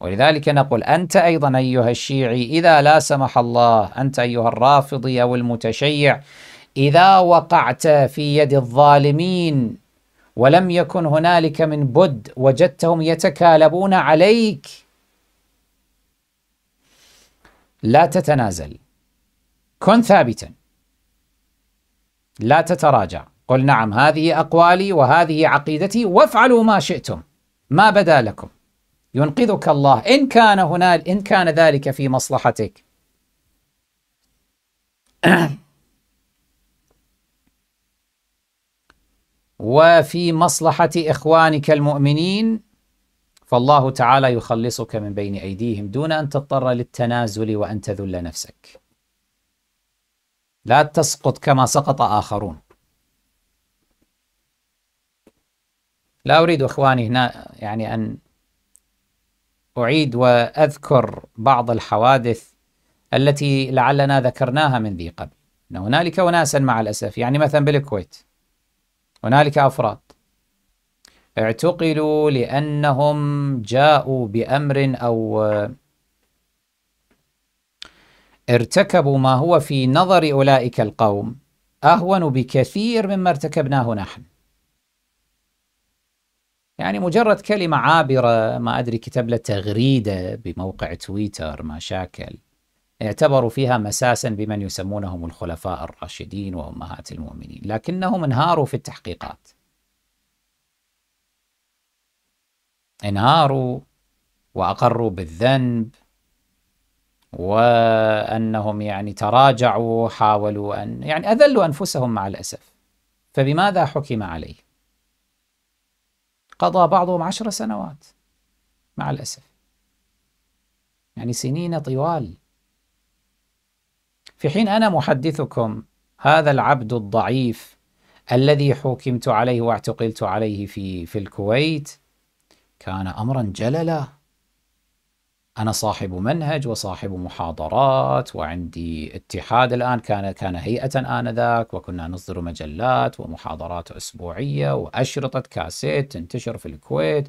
ولذلك نقول أنت أيضا أيها الشيعي إذا لا سمح الله أنت أيها الرافضي أو المتشيع إذا وقعت في يد الظالمين ولم يكن هنالك من بد وجدتهم يتكالبون عليك لا تتنازل كن ثابتا لا تتراجع قل نعم هذه أقوالي وهذه عقيدتي وافعلوا ما شئتم ما بدا لكم ينقذك الله إن كان هناك إن كان ذلك في مصلحتك وفي مصلحة إخوانك المؤمنين فالله تعالى يخلصك من بين أيديهم دون أن تضطر للتنازل وأن تذل نفسك لا تسقط كما سقط آخرون لا أريد إخواني هنا يعني أن أعيد وأذكر بعض الحوادث التي لعلنا ذكرناها من ذي قبل أن هنالك أناسا مع الأسف يعني مثلا بالكويت هنالك أفراد اعتقلوا لأنهم جاءوا بأمر أو ارتكبوا ما هو في نظر أولئك القوم أهون بكثير مما ارتكبناه نحن يعني مجرد كلمة عابرة ما أدري كتب له تغريدة بموقع تويتر ما شاكل اعتبروا فيها مساسا بمن يسمونهم الخلفاء الراشدين وأمهات المؤمنين لكنهم انهاروا في التحقيقات انهاروا وأقروا بالذنب وأنهم يعني تراجعوا حاولوا أن يعني أذلوا أنفسهم مع الأسف فبماذا حكم عليه قضى بعضهم عشر سنوات مع الأسف يعني سنين طوال في حين أنا محدثكم هذا العبد الضعيف الذي حكمت عليه واعتقلت عليه في في الكويت كان أمرا جللا أنا صاحب منهج وصاحب محاضرات وعندي اتحاد الآن كان كان هيئة آنذاك وكنا نصدر مجلات ومحاضرات أسبوعية وأشرطة كاسيت تنتشر في الكويت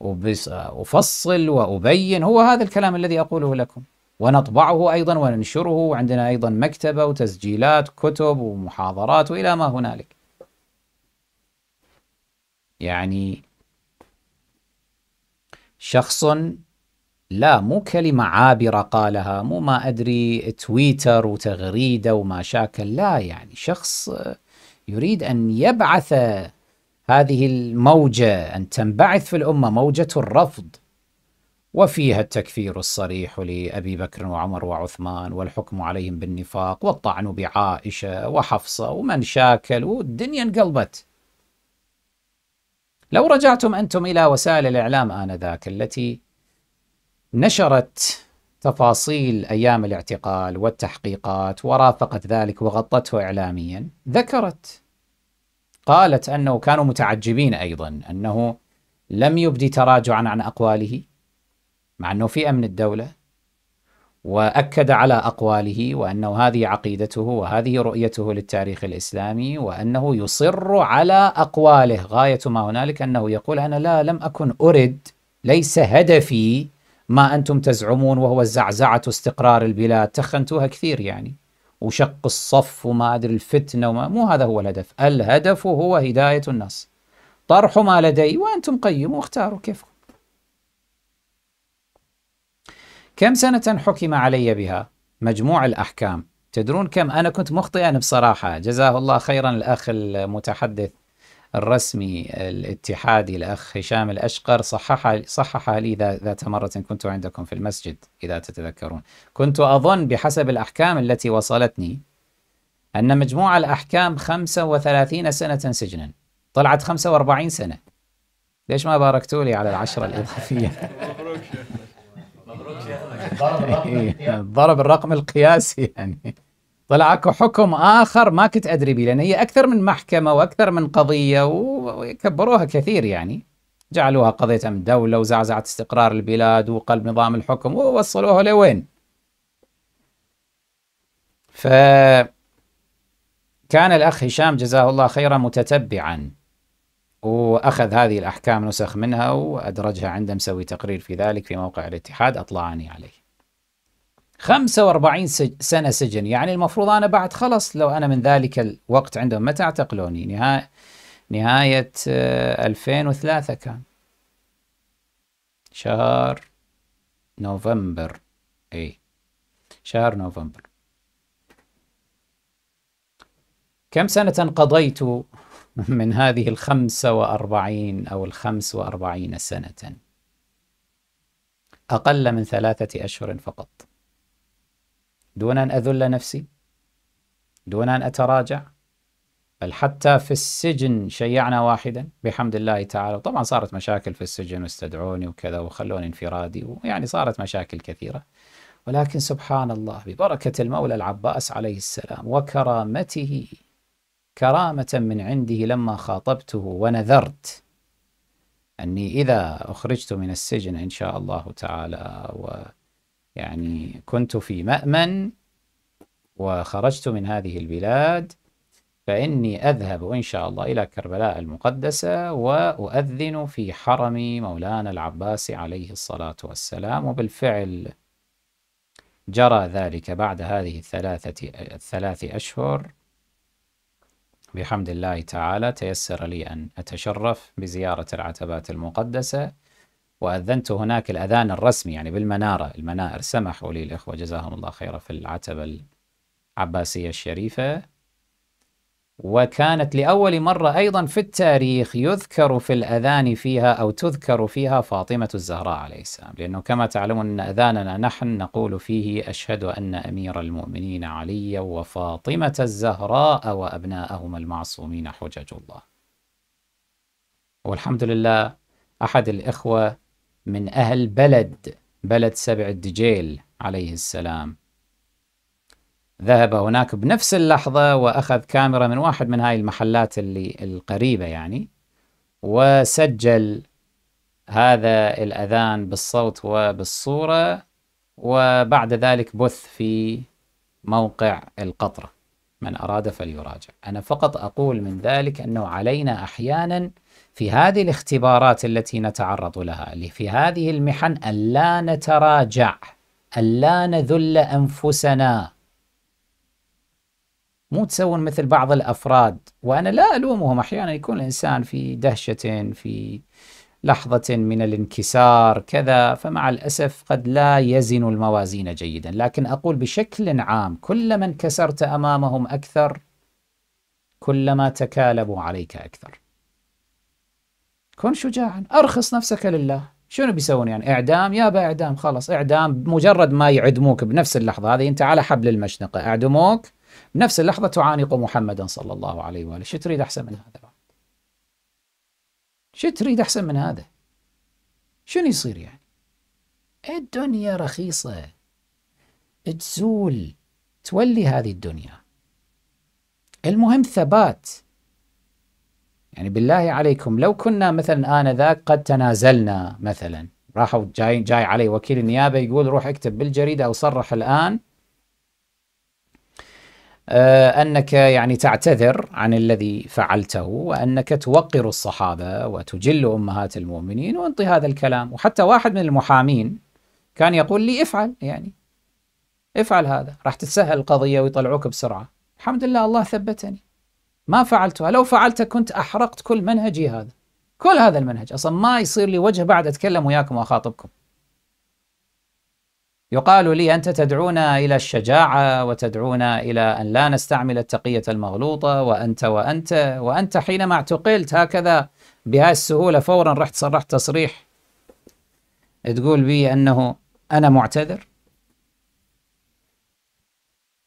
وافصل وأبين هو هذا الكلام الذي أقوله لكم ونطبعه أيضا وننشره وعندنا أيضا مكتبة وتسجيلات كتب ومحاضرات وإلى ما هنالك يعني شخص لا مو كلمة عابرة قالها مو ما أدري تويتر وتغريدة وما شاكل لا يعني شخص يريد أن يبعث هذه الموجة أن تنبعث في الأمة موجة الرفض وفيها التكفير الصريح لأبي بكر وعمر وعثمان والحكم عليهم بالنفاق والطعن بعائشة وحفصة ومن شاكل والدنيا انقلبت لو رجعتم أنتم إلى وسائل الإعلام آنذاك التي نشرت تفاصيل أيام الاعتقال والتحقيقات ورافقت ذلك وغطته إعلاميا ذكرت قالت أنه كانوا متعجبين أيضا أنه لم يبدي تراجعا عن أقواله مع أنه في أمن الدولة وأكد على أقواله وأنه هذه عقيدته وهذه رؤيته للتاريخ الإسلامي وأنه يصر على أقواله غاية ما هنالك أنه يقول أنا لا لم أكن أرد ليس هدفي ما أنتم تزعمون وهو زعزعة استقرار البلاد تخنتوها كثير يعني وشق الصف وما أدري الفتنة وما مو هذا هو الهدف الهدف هو هداية الناس طرح ما لدي وأنتم قيموا واختاروا كيفكم كم سنة حكم علي بها مجموع الأحكام تدرون كم أنا كنت مخطئا بصراحة جزاه الله خيرا الأخ المتحدث الرسمي الاتحادي الأخ هشام الأشقر صحح صحح لي ذات مرة كنت عندكم في المسجد إذا تتذكرون كنت أظن بحسب الأحكام التي وصلتني أن مجموع الأحكام 35 سنة سجنا طلعت 45 سنة ليش ما باركتوا لي على العشرة الإضافية مبروك إيه، ضرب الرقم القياسي يعني طلع اكو حكم اخر ما كنت ادري به لان هي اكثر من محكمه واكثر من قضيه وكبروها كثير يعني جعلوها قضيه امن دوله وزعزعه استقرار البلاد وقلب نظام الحكم ووصلوها لوين ف كان الأخ هشام جزاه الله خيرا متتبعا وأخذ هذه الأحكام نسخ منها وأدرجها عنده مسوي تقرير في ذلك في موقع الاتحاد أطلعني عليه 45 سج... سنة سجن يعني المفروض أنا بعد خلص لو أنا من ذلك الوقت عندهم متى اعتقلوني نهاية نهاية 2003 آه، كان شهر نوفمبر اي شهر نوفمبر كم سنة قضيت من هذه الخمسة وأربعين أو الخمس وأربعين سنة أقل من ثلاثة أشهر فقط دون أن أذل نفسي دون أن أتراجع بل حتى في السجن شيعنا واحدا بحمد الله تعالى طبعا صارت مشاكل في السجن واستدعوني وكذا وخلوني انفرادي ويعني صارت مشاكل كثيرة ولكن سبحان الله ببركة المولى العباس عليه السلام وكرامته كرامة من عنده لما خاطبته ونذرت أني إذا أخرجت من السجن إن شاء الله تعالى و يعني كنت في مأمن وخرجت من هذه البلاد فإني أذهب إن شاء الله إلى كربلاء المقدسة وأؤذن في حرم مولانا العباس عليه الصلاة والسلام وبالفعل جرى ذلك بعد هذه الثلاثة الثلاث أشهر بحمد الله تعالى تيسر لي أن أتشرف بزيارة العتبات المقدسة وأذنت هناك الأذان الرسمي يعني بالمنارة المنائر سمحوا لي الإخوة جزاهم الله خيرا في العتبة العباسية الشريفة وكانت لأول مرة أيضا في التاريخ يذكر في الأذان فيها أو تذكر فيها فاطمة الزهراء عليه السلام لأنه كما تعلمون أن أذاننا نحن نقول فيه أشهد أن أمير المؤمنين علي وفاطمة الزهراء وأبناءهما المعصومين حجج الله والحمد لله أحد الإخوة من أهل بلد بلد سبع الدجيل عليه السلام ذهب هناك بنفس اللحظة وأخذ كاميرا من واحد من هاي المحلات اللي القريبة يعني وسجل هذا الأذان بالصوت وبالصورة وبعد ذلك بث في موقع القطره من أراد فليراجع أنا فقط أقول من ذلك أنه علينا أحيانا في هذه الاختبارات التي نتعرض لها في هذه المحن ألا نتراجع ألا نذل أنفسنا مو تسوون مثل بعض الأفراد وأنا لا ألومهم أحيانا يكون الإنسان في دهشة في لحظة من الانكسار كذا فمع الأسف قد لا يزن الموازين جيدا لكن أقول بشكل عام كلما انكسرت أمامهم أكثر كلما تكالبوا عليك أكثر كن شجاعا أرخص نفسك لله شنو بيسوون يعني إعدام يا إعدام خلاص إعدام مجرد ما يعدموك بنفس اللحظة هذه أنت على حبل المشنقة أعدموك بنفس اللحظة تعانق محمدا صلى الله عليه وآله شو تريد أحسن من هذا شو تريد أحسن من هذا شنو يصير يعني الدنيا رخيصة تزول تولي هذه الدنيا المهم ثبات يعني بالله عليكم لو كنا مثلا آنذاك قد تنازلنا مثلا راحوا جاي جاي علي وكيل النيابة يقول روح اكتب بالجريدة أو صرح الآن آه، أنك يعني تعتذر عن الذي فعلته وأنك توقر الصحابة وتجل أمهات المؤمنين وانطي هذا الكلام وحتى واحد من المحامين كان يقول لي افعل يعني افعل هذا راح تتسهل القضية ويطلعوك بسرعة الحمد لله الله ثبتني ما فعلتها لو فعلت كنت أحرقت كل منهجي هذا كل هذا المنهج أصلا ما يصير لي وجه بعد أتكلم وياكم وأخاطبكم يقال لي أنت تدعونا إلى الشجاعة وتدعونا إلى أن لا نستعمل التقية المغلوطة وأنت وأنت وأنت حينما اعتقلت هكذا بهذه السهولة فورا رحت صرحت تصريح تقول بي أنه أنا معتذر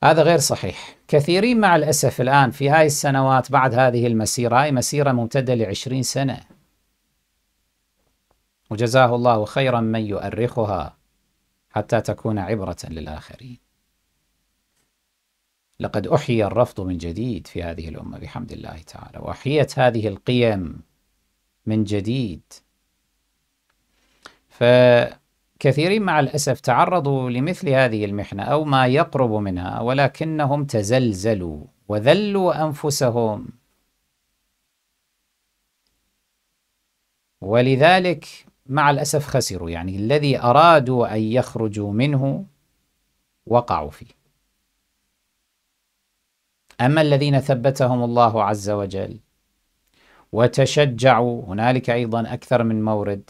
هذا غير صحيح كثيرين مع الأسف الآن في هاي السنوات بعد هذه المسيرة هاي مسيرة ممتدة لعشرين سنة وجزاه الله خيرا من يؤرخها حتى تكون عبرة للآخرين لقد أحيي الرفض من جديد في هذه الأمة بحمد الله تعالى وأحيت هذه القيم من جديد فكثيرين مع الأسف تعرضوا لمثل هذه المحنة أو ما يقرب منها ولكنهم تزلزلوا وذلوا أنفسهم ولذلك مع الأسف خسروا يعني الذي أرادوا أن يخرجوا منه وقعوا فيه أما الذين ثبتهم الله عز وجل وتشجعوا هنالك أيضا أكثر من مورد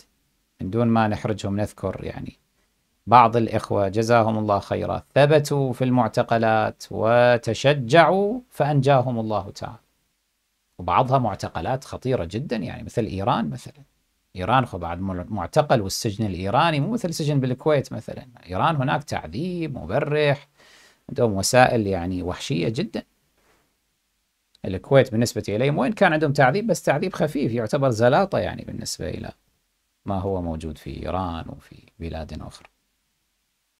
من دون ما نحرجهم نذكر يعني بعض الإخوة جزاهم الله خيرا ثبتوا في المعتقلات وتشجعوا فأنجاهم الله تعالى وبعضها معتقلات خطيرة جدا يعني مثل إيران مثلا ايران خو بعد معتقل والسجن الايراني مو مثل سجن بالكويت مثلا، ايران هناك تعذيب مبرح عندهم وسائل يعني وحشيه جدا. الكويت بالنسبه اليهم وين كان عندهم تعذيب بس تعذيب خفيف يعتبر زلاطه يعني بالنسبه الى ما هو موجود في ايران وفي بلاد اخرى.